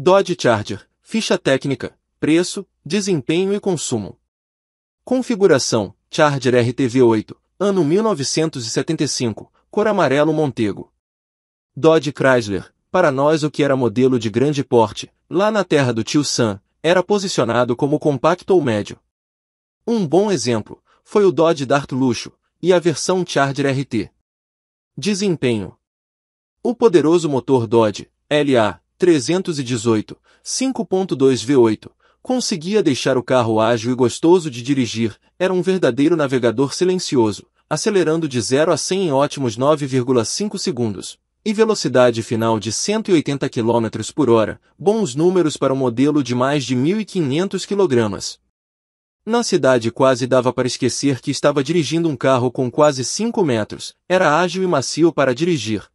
Dodge Charger, ficha técnica, preço, desempenho e consumo. Configuração, Charger RTV8, ano 1975, cor amarelo Montego. Dodge Chrysler, para nós o que era modelo de grande porte, lá na terra do tio Sam, era posicionado como compacto ou médio. Um bom exemplo foi o Dodge Dart Luxo e a versão Charger RT. Desempenho: O poderoso motor Dodge LA 318, 5.2 V8, conseguia deixar o carro ágil e gostoso de dirigir, era um verdadeiro navegador silencioso, acelerando de 0 a 100 em ótimos 9,5 segundos, e velocidade final de 180 km por hora, bons números para um modelo de mais de 1.500 kg. Na cidade quase dava para esquecer que estava dirigindo um carro com quase 5 metros, era ágil e macio para dirigir,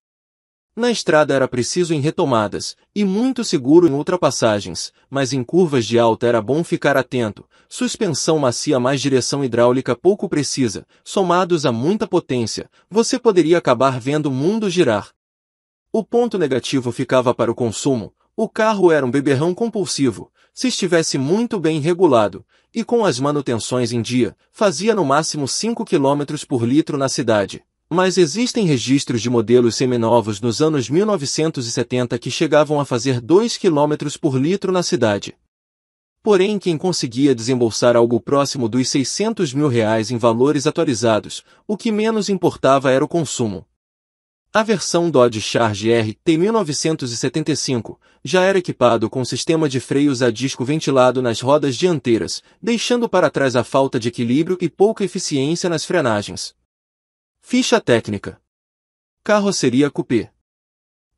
na estrada era preciso em retomadas, e muito seguro em ultrapassagens, mas em curvas de alta era bom ficar atento, suspensão macia mais direção hidráulica pouco precisa, somados a muita potência, você poderia acabar vendo o mundo girar. O ponto negativo ficava para o consumo, o carro era um beberrão compulsivo, se estivesse muito bem regulado, e com as manutenções em dia, fazia no máximo 5 km por litro na cidade. Mas existem registros de modelos seminovos nos anos 1970 que chegavam a fazer 2 km por litro na cidade. Porém, quem conseguia desembolsar algo próximo dos 600 mil reais em valores atualizados, o que menos importava era o consumo. A versão Dodge Charge RT 1975 já era equipado com sistema de freios a disco ventilado nas rodas dianteiras, deixando para trás a falta de equilíbrio e pouca eficiência nas frenagens. Ficha técnica. Carroceria coupé.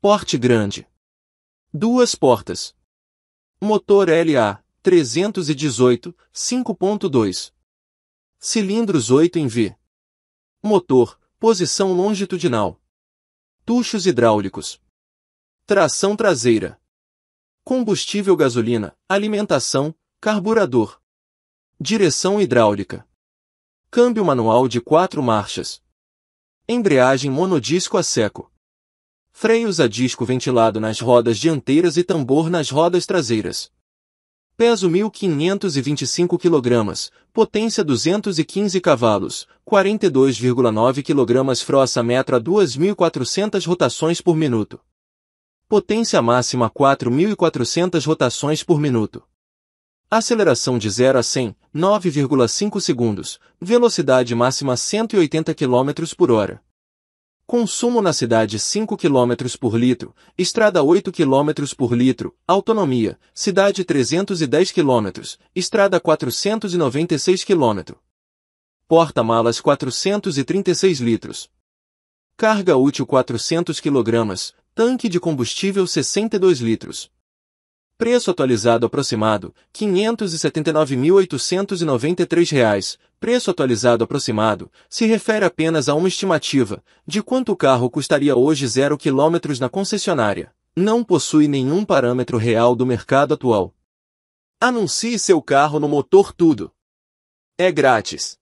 Porte grande. Duas portas. Motor LA 318 5.2. Cilindros 8 em V. Motor, posição longitudinal. Tuchos hidráulicos. Tração traseira. Combustível gasolina, alimentação, carburador. Direção hidráulica. Câmbio manual de quatro marchas. Embreagem monodisco a seco. Freios a disco ventilado nas rodas dianteiras e tambor nas rodas traseiras. Peso 1.525 kg, potência 215 cavalos, 42,9 kg frossa metro a 2.400 rotações por minuto. Potência máxima 4.400 rotações por minuto. Aceleração de 0 a 100, 9,5 segundos. Velocidade máxima 180 km por hora. Consumo na cidade 5 km por litro, estrada 8 km por litro, autonomia, cidade 310 km, estrada 496 km. Porta-malas 436 litros. Carga útil 400 kg, tanque de combustível 62 litros. Preço atualizado aproximado, R$ 579.893. Preço atualizado aproximado se refere apenas a uma estimativa de quanto o carro custaria hoje zero quilômetros na concessionária. Não possui nenhum parâmetro real do mercado atual. Anuncie seu carro no Motor Tudo. É grátis.